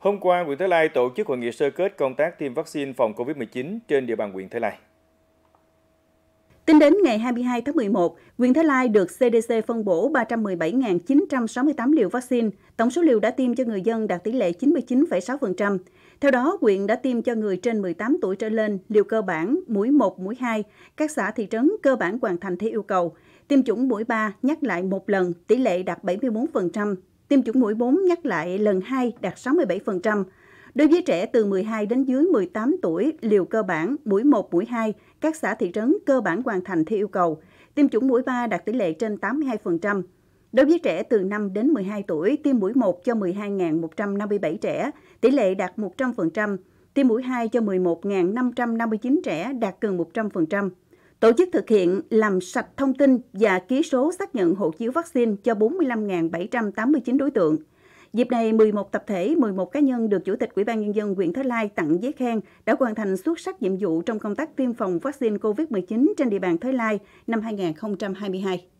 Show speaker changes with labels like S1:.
S1: Hôm qua, huyện Thới Lai tổ chức hội nghị sơ kết công tác tiêm vaccine phòng COVID-19 trên địa bàn huyện Thới Lai. Tính đến ngày 22 tháng 11, huyện Thới Lai được CDC phân bổ 317.968 liều vaccine. Tổng số liều đã tiêm cho người dân đạt tỷ lệ 99,6%. Theo đó, huyện đã tiêm cho người trên 18 tuổi trở lên liều cơ bản, mũi 1, mũi 2. Các xã thị trấn cơ bản hoàn thành theo yêu cầu. Tiêm chủng mũi 3 nhắc lại một lần, tỷ lệ đạt 74%, tiêm chủng mũi 4 nhắc lại lần 2 đạt 67%. Đối với trẻ từ 12 đến dưới 18 tuổi, liều cơ bản, mũi 1, mũi 2, các xã thị trấn cơ bản hoàn thành theo yêu cầu. Tiêm chủng mũi 3 đạt tỷ lệ trên 82%. Đối với trẻ từ 5 đến 12 tuổi, tiêm mũi 1 cho 12.157 trẻ, tỷ lệ đạt 100%, tiêm mũi 2 cho 11.559 trẻ đạt gần 100% tổ chức thực hiện làm sạch thông tin và ký số xác nhận hộ chiếu vaccine cho 45.789 đối tượng. Dịp này, 11 tập thể, 11 cá nhân được Chủ tịch Ủy ban Nhân dân huyện Thới Lai tặng giấy khen đã hoàn thành xuất sắc nhiệm vụ trong công tác tiêm phòng vaccine COVID-19 trên địa bàn Thới Lai năm 2022.